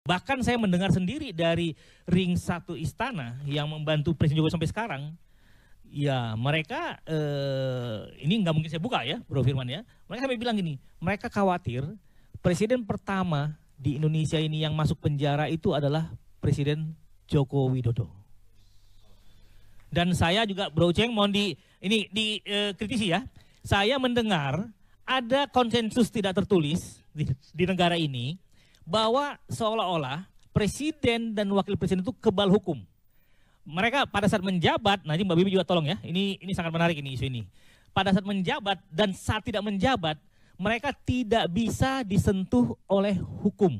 Bahkan saya mendengar sendiri dari ring satu istana yang membantu Presiden Jokowi sampai sekarang, ya mereka eh, ini nggak mungkin saya buka ya, Bro Firman ya. Mereka sampai bilang gini, mereka khawatir presiden pertama di Indonesia ini yang masuk penjara itu adalah Presiden Joko Widodo. Dan saya juga Bro Ceng mohon di ini dikritisi eh, ya. Saya mendengar ada konsensus tidak tertulis di, di negara ini bahwa seolah-olah presiden dan wakil presiden itu kebal hukum. Mereka pada saat menjabat, nanti Mbak Bibi juga tolong ya, ini ini sangat menarik ini isu ini. Pada saat menjabat dan saat tidak menjabat, mereka tidak bisa disentuh oleh hukum.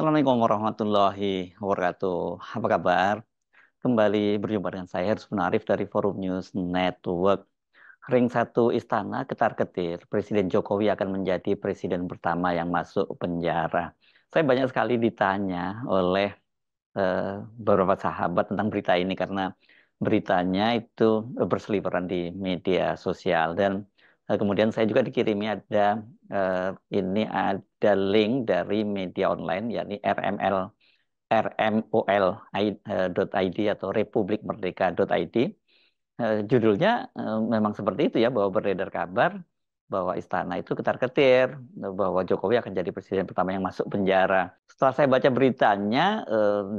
Assalamualaikum warahmatullahi wabarakatuh. Apa kabar? Kembali berjumpa dengan saya Heru Arif dari Forum News Network. Ring satu Istana ketar-ketir, Presiden Jokowi akan menjadi presiden pertama yang masuk penjara. Saya banyak sekali ditanya oleh uh, beberapa sahabat tentang berita ini karena beritanya itu berseliweran di media sosial dan Eh, kemudian saya juga dikirimi ada eh, ini ada link dari media online yakni RML rmol.id eh, atau republikmerdeka.id. id judulnya memang seperti itu ya bahwa beredar kabar bahwa istana itu ketar-ketir, bahwa Jokowi akan jadi presiden pertama yang masuk penjara. Setelah saya baca beritanya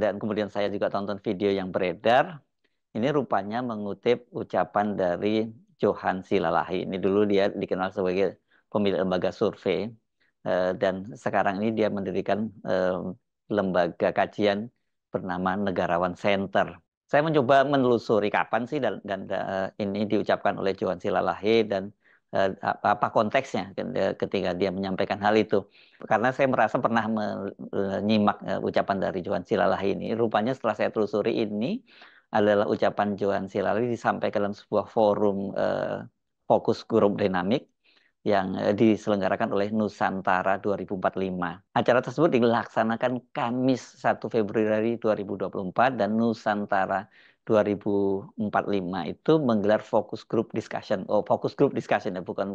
dan kemudian saya juga tonton video yang beredar, ini rupanya mengutip ucapan dari Johan Silalahi. Ini dulu dia dikenal sebagai pemilik lembaga survei eh, dan sekarang ini dia mendirikan eh, lembaga kajian bernama Negarawan Center. Saya mencoba menelusuri kapan sih dan, dan eh, ini diucapkan oleh Johan Silalahi dan apa konteksnya ketika dia menyampaikan hal itu. Karena saya merasa pernah menyimak ucapan dari Johan Silalahi ini. Rupanya setelah saya telusuri ini adalah ucapan Johan Silali disampaikan dalam sebuah forum eh, fokus grup dinamik yang eh, diselenggarakan oleh Nusantara 2045. Acara tersebut dilaksanakan Kamis 1 Februari 2024 dan Nusantara 2045 itu menggelar fokus grup discussion. Oh, fokus grup discussion ya, bukan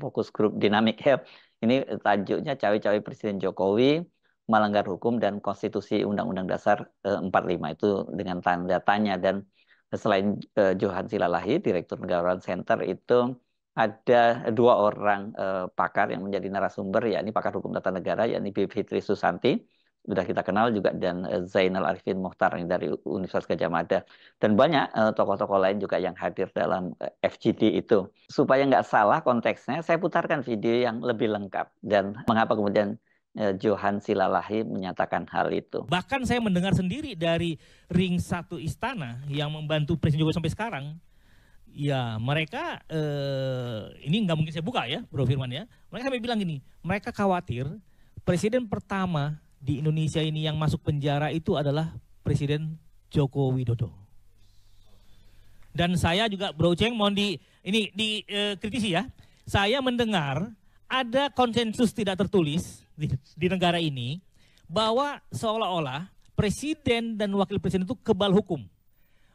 fokus grup dinamik ya. Ini tajuknya cawe-cawe Presiden Jokowi melanggar hukum dan konstitusi Undang-Undang Dasar 45 eh, itu dengan tanda tanya dan eh, selain eh, Johan Silalahi Direktur Negara Center itu ada dua orang pakar yang menjadi narasumber yakni pakar hukum tata negara yakni B. Fitri Susanti sudah kita kenal juga dan Zainal Arifin Mohtar yang dari Universitas Gajah Mada dan banyak tokoh-tokoh lain juga yang hadir dalam FGD itu supaya nggak salah konteksnya saya putarkan video yang lebih lengkap dan mengapa kemudian Eh, Johan Silalahi menyatakan hal itu. Bahkan saya mendengar sendiri dari ring satu istana yang membantu Presiden Jokowi sampai sekarang, ya mereka eh, ini nggak mungkin saya buka ya, Bro Firman ya. Mereka sampai bilang gini, mereka khawatir presiden pertama di Indonesia ini yang masuk penjara itu adalah Presiden Joko Widodo. Dan saya juga Bro Ceng mohon di ini dikritisi eh, ya. Saya mendengar ada konsensus tidak tertulis di, di negara ini bahwa seolah-olah presiden dan wakil presiden itu kebal hukum.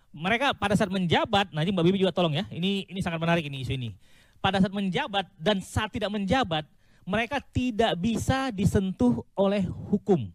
Mereka pada saat menjabat, nanti Mbak Bibi juga tolong ya, ini ini sangat menarik ini isu ini. Pada saat menjabat dan saat tidak menjabat, mereka tidak bisa disentuh oleh hukum.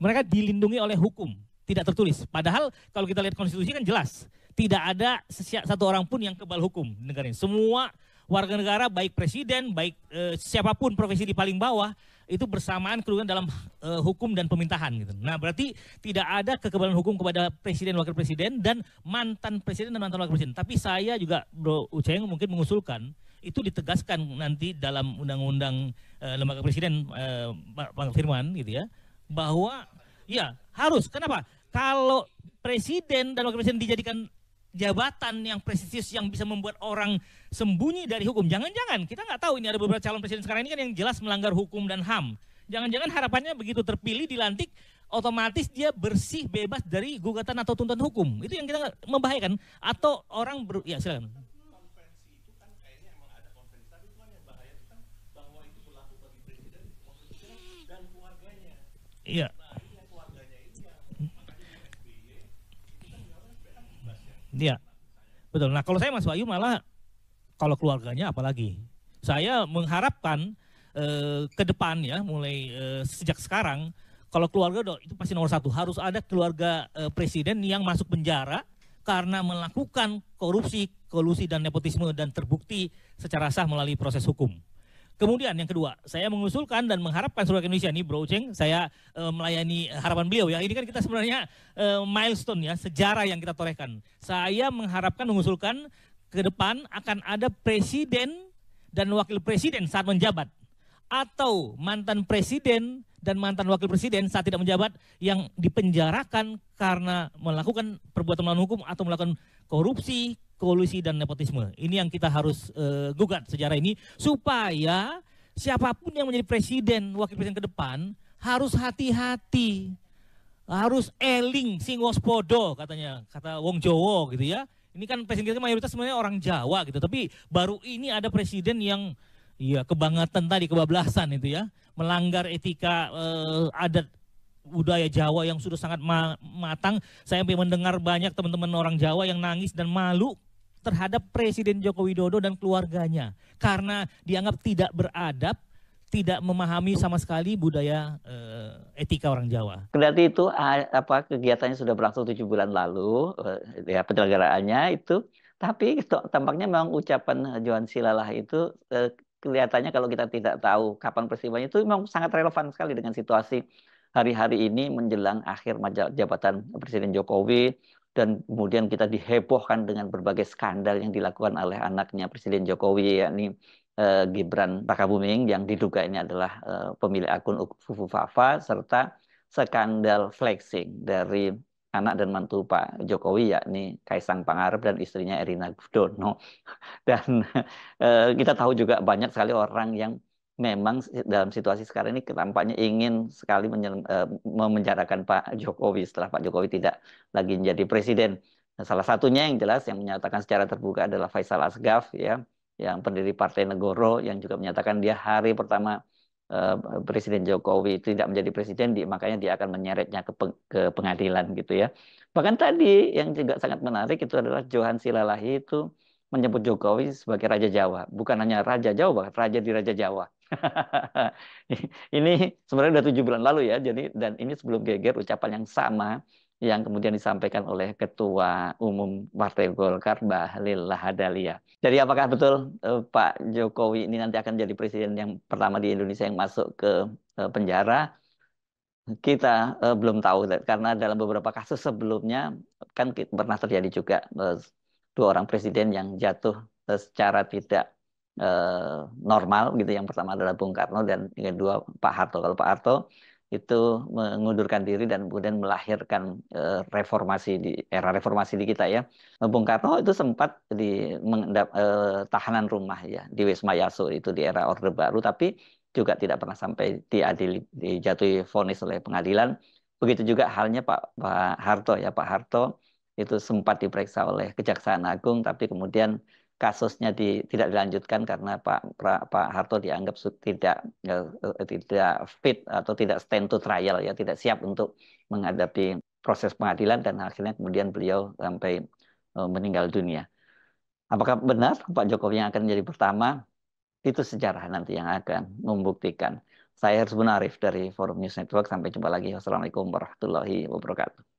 Mereka dilindungi oleh hukum, tidak tertulis. Padahal kalau kita lihat konstitusi kan jelas, tidak ada satu orang pun yang kebal hukum di negara ini. Semua warga negara baik presiden baik eh, siapapun profesi di paling bawah itu bersamaan kerugian dalam uh, hukum dan pemerintahan gitu. Nah, berarti tidak ada kekebalan hukum kepada presiden wakil presiden dan mantan presiden dan mantan wakil presiden. Tapi saya juga Bro Uceng mungkin mengusulkan itu ditegaskan nanti dalam undang-undang uh, lembaga presiden uh, Bang Firman gitu ya bahwa ya harus. Kenapa? Kalau presiden dan wakil presiden dijadikan jabatan yang prestisius yang bisa membuat orang sembunyi dari hukum. Jangan-jangan kita nggak tahu ini ada beberapa calon presiden sekarang ini kan yang jelas melanggar hukum dan HAM. Jangan-jangan harapannya begitu terpilih dilantik otomatis dia bersih bebas dari gugatan atau tuntutan hukum. Itu yang kita membahayakan atau orang ber, ya silakan. Iya. Betul. Nah, kalau saya Mas Bayu malah kalau keluarganya apalagi. Saya mengharapkan eh, ke depan ya, mulai eh, sejak sekarang, kalau keluarga itu pasti nomor satu. Harus ada keluarga eh, presiden yang masuk penjara karena melakukan korupsi, kolusi dan nepotisme dan terbukti secara sah melalui proses hukum. Kemudian yang kedua, saya mengusulkan dan mengharapkan seluruh Indonesia nih Bro Ceng, saya e, melayani harapan beliau ya. Ini kan kita sebenarnya e, milestone ya, sejarah yang kita torehkan. Saya mengharapkan mengusulkan ke depan akan ada presiden dan wakil presiden saat menjabat atau mantan presiden dan mantan wakil presiden saat tidak menjabat yang dipenjarakan karena melakukan perbuatan melawan hukum atau melakukan korupsi, kolusi dan nepotisme. Ini yang kita harus uh, gugat sejarah ini supaya siapapun yang menjadi presiden, wakil presiden ke depan harus hati-hati. Harus eling sing waspodo katanya, kata wong Jowo gitu ya. Ini kan presiden kita mayoritas sebenarnya orang Jawa gitu, tapi baru ini ada presiden yang Iya, kebangatan tadi kebablasan itu ya, melanggar etika uh, adat budaya Jawa yang sudah sangat ma matang. Saya sampai mendengar banyak teman-teman orang Jawa yang nangis dan malu terhadap Presiden Joko Widodo dan keluarganya karena dianggap tidak beradab, tidak memahami sama sekali budaya uh, etika orang Jawa. Kendati itu apa kegiatannya sudah berlangsung tujuh bulan lalu eh, ya penyelenggaraannya itu tapi tampaknya memang ucapan Johan Silalah itu kelihatannya kalau kita tidak tahu kapan peristiwa itu memang sangat relevan sekali dengan situasi hari-hari ini menjelang akhir jabatan Presiden Jokowi dan kemudian kita dihebohkan dengan berbagai skandal yang dilakukan oleh anaknya Presiden Jokowi yakni eh, Gibran Rakabuming yang diduga ini adalah eh, pemilik akun Fufu Fafa serta skandal flexing dari anak dan mantu Pak Jokowi yakni Kaisang Pangarep dan istrinya Erina Gudono. Dan eh, kita tahu juga banyak sekali orang yang memang dalam situasi sekarang ini tampaknya ingin sekali eh, memenjarakan Pak Jokowi setelah Pak Jokowi tidak lagi menjadi presiden. Nah, salah satunya yang jelas yang menyatakan secara terbuka adalah Faisal Asgaf ya, yang pendiri Partai Negoro yang juga menyatakan dia hari pertama Eh, presiden Jokowi tidak menjadi presiden, makanya dia akan menyeretnya ke, pengadilan gitu ya. Bahkan tadi yang juga sangat menarik itu adalah Johan Silalahi itu menyebut Jokowi sebagai Raja Jawa, bukan hanya Raja Jawa, bahkan Raja di Raja Jawa. ini sebenarnya sudah tujuh bulan lalu ya, jadi dan ini sebelum geger ucapan yang sama yang kemudian disampaikan oleh Ketua Umum Partai Golkar Bahlil Lahadalia. Jadi apakah betul eh, Pak Jokowi ini nanti akan jadi presiden yang pertama di Indonesia yang masuk ke eh, penjara? Kita eh, belum tahu karena dalam beberapa kasus sebelumnya kan pernah terjadi juga dua orang presiden yang jatuh secara tidak normal gitu. Yang pertama adalah Bung Karno dan yang kedua Pak Harto. Kalau Pak Harto itu mengundurkan diri dan kemudian melahirkan eh, reformasi di era reformasi di kita ya. Bung Karno itu sempat di mengendap, eh, tahanan rumah ya di Wisma Yaso itu di era Orde Baru tapi juga tidak pernah sampai diadili dijatuhi vonis oleh pengadilan. Begitu juga halnya Pak Pak Harto ya Pak Harto itu sempat diperiksa oleh Kejaksaan Agung tapi kemudian kasusnya di, tidak dilanjutkan karena Pak pra, Pak Harto dianggap tidak ya, tidak fit atau tidak stand to trial ya tidak siap untuk menghadapi proses pengadilan dan akhirnya kemudian beliau sampai uh, meninggal dunia. Apakah benar Pak Jokowi yang akan menjadi pertama? Itu sejarah nanti yang akan membuktikan. Saya Harus Arif dari Forum News Network. Sampai jumpa lagi. Wassalamualaikum warahmatullahi wabarakatuh.